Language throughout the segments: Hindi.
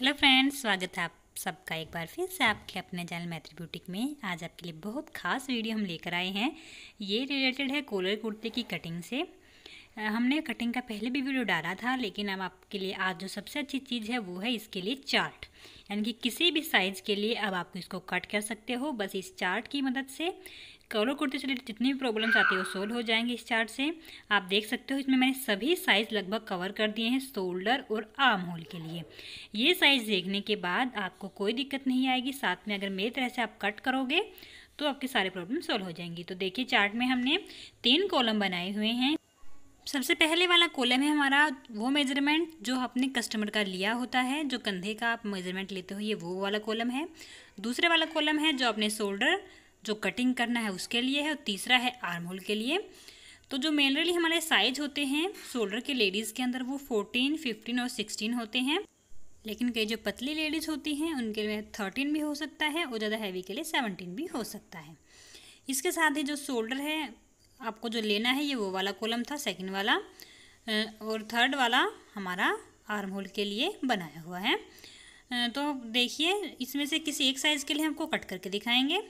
हेलो फ्रेंड्स स्वागत है आप सबका एक बार फिर से आपके अपने चैनल मैत्री ब्यूटिक में आज आपके लिए बहुत खास वीडियो हम लेकर आए हैं ये रिलेटेड है कोलर कुर्ते की कटिंग से हमने कटिंग का पहले भी वीडियो डाला था लेकिन अब आपके लिए आज जो सबसे अच्छी चीज़ है वो है इसके लिए चार्ट यानी कि किसी भी साइज़ के लिए अब आप इसको कट कर सकते हो बस इस चार्ट की मदद से कलर कुर्ते से रिलेटेड जितनी भी प्रॉब्लम्स आती है वो सोल्व हो जाएंगे इस चार्ट से आप देख सकते हो इसमें मैंने सभी साइज़ लगभग कवर कर दिए हैं शोल्डर और आर्म होल के लिए ये साइज़ देखने के बाद आपको कोई दिक्कत नहीं आएगी साथ में अगर मेरी तरह से आप कट करोगे तो आपके सारे प्रॉब्लम सॉल्व हो जाएंगी तो देखिए चार्ट में हमने तीन कॉलम बनाए हुए हैं सबसे पहले वाला कॉलम है हमारा वो मेजरमेंट जो आपने कस्टमर का लिया होता है जो कंधे का आप मेजरमेंट लेते हो ये वो वाला कॉलम है दूसरे वाला कॉलम है जो आपने शोल्डर जो कटिंग करना है उसके लिए है और तीसरा है आर्म होल के लिए तो जो मेनरली हमारे साइज होते हैं शोल्डर के लेडीज़ के अंदर वो फोर्टीन फिफ्टीन और सिक्सटीन होते हैं लेकिन कई जो पतली लेडीज़ होती हैं उनके लिए थर्टीन भी हो सकता है और ज़्यादा हैवी के लिए सेवनटीन भी हो सकता है इसके साथ ही जो शोल्डर है आपको जो लेना है ये वो वाला कॉलम था सेकंड वाला और थर्ड वाला हमारा आर्म होल के लिए बनाया हुआ है तो देखिए इसमें से किसी एक साइज़ के लिए हमको कट करके दिखाएंगे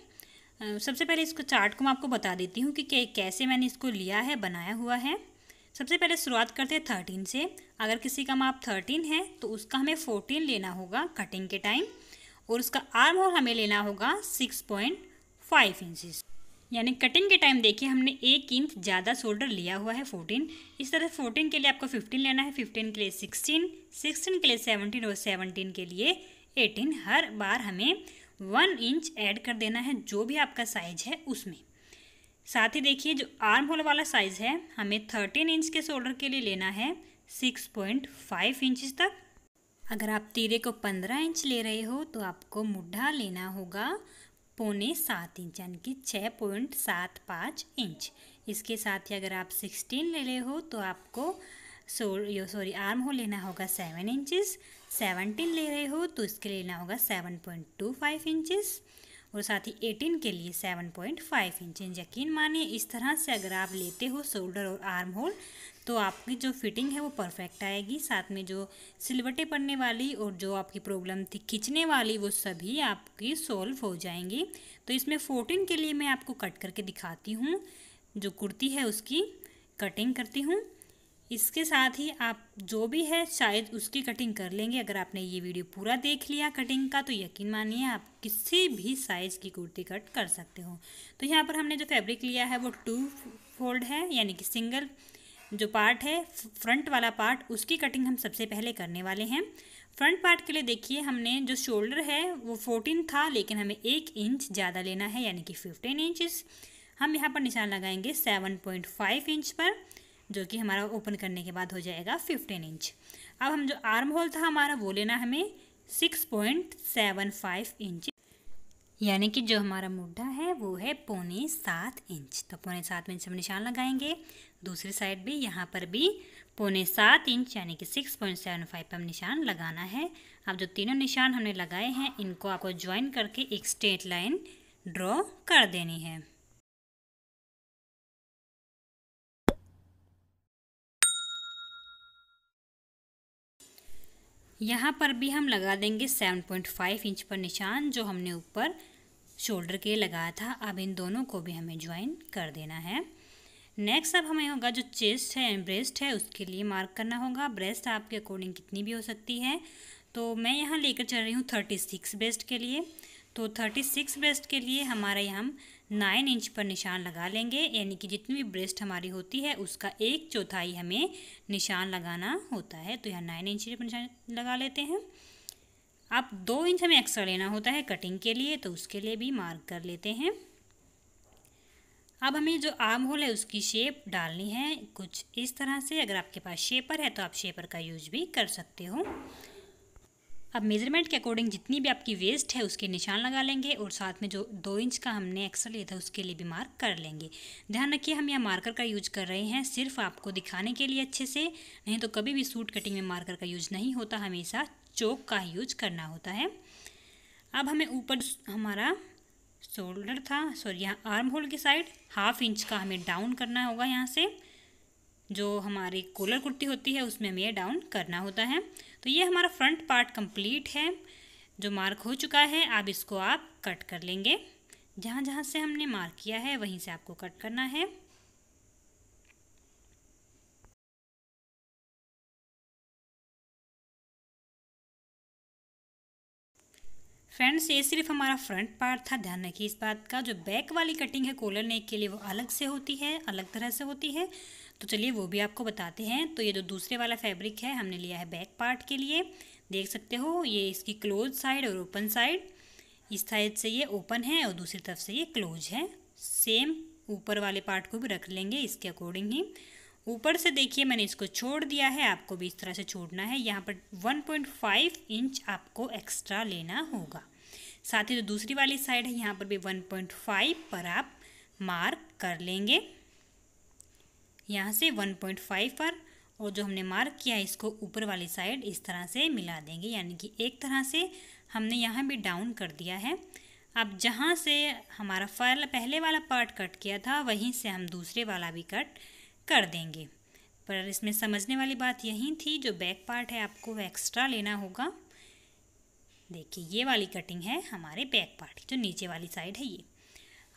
सबसे पहले इसको चार्ट को मैं आपको बता देती हूँ कि कैसे मैंने इसको लिया है बनाया हुआ है सबसे पहले शुरुआत करते हैं थर्टीन से अगर किसी का माप थर्टीन है तो उसका हमें फोर्टीन लेना होगा कटिंग के टाइम और उसका आर्म होल हमें लेना होगा सिक्स पॉइंट फाइव इंचज़ यानी कटिंग के टाइम देखिए हमने एक इंच ज़्यादा शोल्डर लिया हुआ है फोर्टीन इस तरह फोर्टीन के लिए आपको फिफ्टीन लेना है फिफ्टीन के लिए सिक्सटीन सिक्सटीन के लिए सेवनटीन और सेवनटीन के लिए एटीन हर बार हमें वन इंच ऐड कर देना है जो भी आपका साइज है उसमें साथ ही देखिए जो आर्म होल वाला साइज़ है हमें थर्टीन इंच के शोल्डर के लिए लेना है सिक्स पॉइंट फाइव इंच तक अगर आप तीरे को पंद्रह इंच ले रहे हो तो आपको मुढ़ा लेना होगा पौने सात इंच यानी कि छः पॉइंट सात पाँच इंच इसके साथ ही अगर आप सिक्सटीन ले ले हो तो आपको सो सॉरी आर्म हो लेना होगा सेवन इंचेस सेवनटीन ले रहे हो तो इसके लेना होगा seven point two five inches और साथ ही एटीन के लिए सेवन पॉइंट फाइव इंच यकीन मानिए इस तरह से अगर आप लेते हो शोल्डर और आर्म होल तो आपकी जो फिटिंग है वो परफेक्ट आएगी साथ में जो सिलवटे पड़ने वाली और जो आपकी प्रॉब्लम थी खींचने वाली वो सभी आपकी सॉल्व हो जाएंगी तो इसमें फोर्टीन के लिए मैं आपको कट करके दिखाती हूँ जो कुर्ती है उसकी कटिंग करती हूँ इसके साथ ही आप जो भी है शायद उसकी कटिंग कर लेंगे अगर आपने ये वीडियो पूरा देख लिया कटिंग का तो यकीन मानिए आप किसी भी साइज़ की कुर्ती कट कर सकते हो तो यहाँ पर हमने जो फैब्रिक लिया है वो टू फोल्ड है यानी कि सिंगल जो पार्ट है फ्रंट वाला पार्ट उसकी कटिंग हम सबसे पहले करने वाले हैं फ्रंट पार्ट के लिए देखिए हमने जो शोल्डर है वो फोर्टीन था लेकिन हमें एक इंच ज़्यादा लेना है यानी कि फिफ्टीन इंचज़ हम यहाँ पर निशान लगाएंगे सेवन पॉइंट फाइव इंच पर जो कि हमारा ओपन करने के बाद हो जाएगा फिफ्टीन इंच अब हम जो आर्म होल था हमारा वो लेना हमें six point seven five inch यानी कि जो हमारा मुड्ढा है वो है पौने सात इंच तो पौने सात इंच हम निशान लगाएंगे दूसरी साइड भी यहाँ पर भी पौने सात इंच यानी कि सिक्स पॉइंट सेवन फाइव पर हम निशान लगाना है अब जो तीनों निशान हमने लगाए हैं इनको आपको ज्वाइन करके एक स्ट्रेट लाइन ड्रॉ कर देनी है यहाँ पर भी हम लगा देंगे 7.5 इंच पर निशान जो हमने ऊपर शोल्डर के लगाया था अब इन दोनों को भी हमें ज्वाइन कर देना है नेक्स्ट अब हमें होगा जो चेस्ट है एंड ब्रेस्ट है उसके लिए मार्क करना होगा ब्रेस्ट आपके अकॉर्डिंग कितनी भी हो सकती है तो मैं यहाँ लेकर चल रही हूँ थर्टी सिक्स ब्रेस्ट के लिए तो थर्टी सिक्स ब्रेस्ट के लिए हमारे यहाँ हम नाइन इंच पर निशान लगा लेंगे यानी कि जितनी भी ब्रेस्ट हमारी होती है उसका एक चौथाई हमें निशान लगाना होता है तो यहाँ नाइन इंच पर निशान लगा लेते हैं आप दो इंच हमें एक्स्ट्रा लेना होता है कटिंग के लिए तो उसके लिए भी मार्क कर लेते हैं अब हमें जो आर्म होल है उसकी शेप डालनी है कुछ इस तरह से अगर आपके पास शेपर है तो आप शेपर का यूज भी कर सकते हो अब मेज़रमेंट के अकॉर्डिंग जितनी भी आपकी वेस्ट है उसके निशान लगा लेंगे और साथ में जो दो इंच का हमने एक्सल लिया था उसके लिए भी मार्क कर लेंगे ध्यान रखिए हम यहाँ मार्कर का यूज कर रहे हैं सिर्फ आपको दिखाने के लिए अच्छे से नहीं तो कभी भी सूट कटिंग में मार्कर का यूज नहीं होता हमेशा चौक का यूज करना होता है अब हमें ऊपर हमारा शोल्डर था सॉरी यहाँ आर्म होल की साइड हाफ इंच का हमें डाउन करना होगा यहाँ से जो हमारी कोलर कुर्ती होती है उसमें हमें डाउन करना होता है तो ये हमारा फ्रंट पार्ट कंप्लीट है जो मार्क हो चुका है अब इसको आप कट कर लेंगे जहाँ जहाँ से हमने मार्क किया है वहीं से आपको कट करना है फ्रेंड्स ये सिर्फ हमारा फ्रंट पार्ट था ध्यान रखिए इस बात का जो बैक वाली कटिंग है कोलर नेक के लिए वो अलग से होती है अलग तरह से होती है तो चलिए वो भी आपको बताते हैं तो ये जो दूसरे वाला फैब्रिक है हमने लिया है बैक पार्ट के लिए देख सकते हो ये इसकी क्लोज साइड और ओपन साइड इस साइड से ये ओपन है और दूसरी तरफ से ये क्लोज है सेम ऊपर वाले पार्ट को भी रख लेंगे इसके अकॉर्डिंग ही ऊपर से देखिए मैंने इसको छोड़ दिया है आपको भी इस तरह से छोड़ना है यहाँ पर 1.5 इंच आपको एक्स्ट्रा लेना होगा साथ ही जो दूसरी वाली साइड है यहाँ पर भी 1.5 पर आप मार्क कर लेंगे यहाँ से 1.5 पर और जो हमने मार्क किया है इसको ऊपर वाली साइड इस तरह से मिला देंगे यानी कि एक तरह से हमने यहाँ भी डाउन कर दिया है अब जहाँ से हमारा फल पहले वाला पार्ट कट किया था वहीं से हम दूसरे वाला भी कट कर देंगे पर इसमें समझने वाली बात यही थी जो बैक पार्ट है आपको एक्स्ट्रा लेना होगा देखिए ये वाली कटिंग है हमारे बैक पार्ट जो नीचे वाली साइड है ये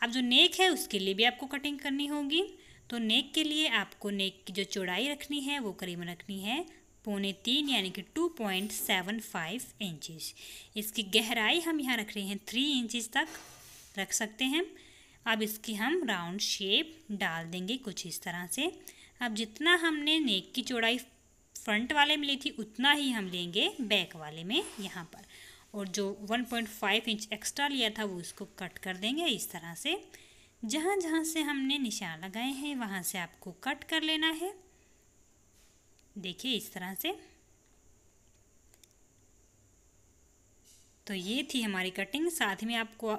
अब जो नेक है उसके लिए भी आपको कटिंग करनी होगी तो नेक के लिए आपको नेक की जो चौड़ाई रखनी है वो करीबन रखनी है पौने तीन यानी कि two point seven five inches इसकी गहराई हम यहाँ रख रहे हैं थ्री इंचज तक रख सकते हैं अब इसकी हम राउंड शेप डाल देंगे कुछ इस तरह से अब जितना हमने नेक की चौड़ाई फ्रंट वाले में ली थी उतना ही हम लेंगे बैक वाले में यहाँ पर और जो one point five inch extra लिया था वो उसको कट कर देंगे इस तरह से जहाँ जहाँ से हमने निशान लगाए हैं वहाँ से आपको कट कर लेना है देखिए इस तरह से तो ये थी हमारी कटिंग साथ में आपको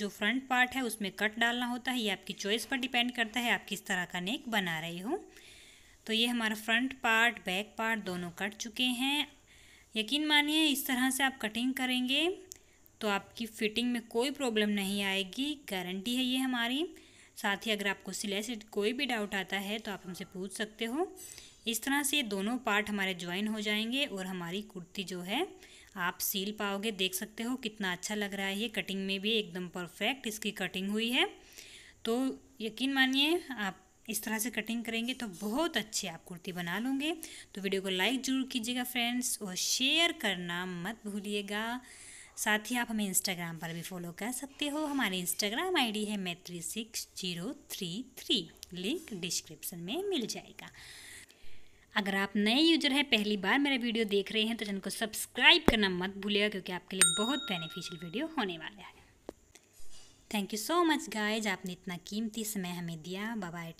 जो फ्रंट पार्ट है उसमें कट डालना होता है ये आपकी चॉइस पर डिपेंड करता है आप किस तरह का नेक बना रहे हो तो ये हमारा फ्रंट पार्ट बैक पार्ट दोनों कट चुके हैं यकीन मानिए इस तरह से आप कटिंग करेंगे तो आपकी फ़िटिंग में कोई प्रॉब्लम नहीं आएगी गारंटी है ये हमारी साथ ही अगर आपको सिलाई से कोई भी डाउट आता है तो आप हमसे पूछ सकते हो इस तरह से दोनों पार्ट हमारे ज्वाइन हो जाएंगे और हमारी कुर्ती जो है आप सील पाओगे देख सकते हो कितना अच्छा लग रहा है ये कटिंग में भी एकदम परफेक्ट इसकी कटिंग हुई है तो यकीन मानिए आप इस तरह से कटिंग करेंगे तो बहुत अच्छी आप कुर्ती बना लोगे तो वीडियो को लाइक ज़रूर कीजिएगा फ्रेंड्स और शेयर करना मत भूलिएगा साथ ही आप हमें इंस्टाग्राम पर भी फॉलो कर सकते हो हमारे इंस्टाग्राम आईडी है Maitri six zero three three link description में मिल जाएगा अगर आप नए यूजर हैं पहली बार मेरा वीडियो देख रहे हैं तो चैनल को सब्सक्राइब करना मत भूलिएगा क्योंकि आपके लिए बहुत बेनिफिशियल वीडियो होने वाला है thank you so much guys आपने इतना कीमती समय हमें दिया बाय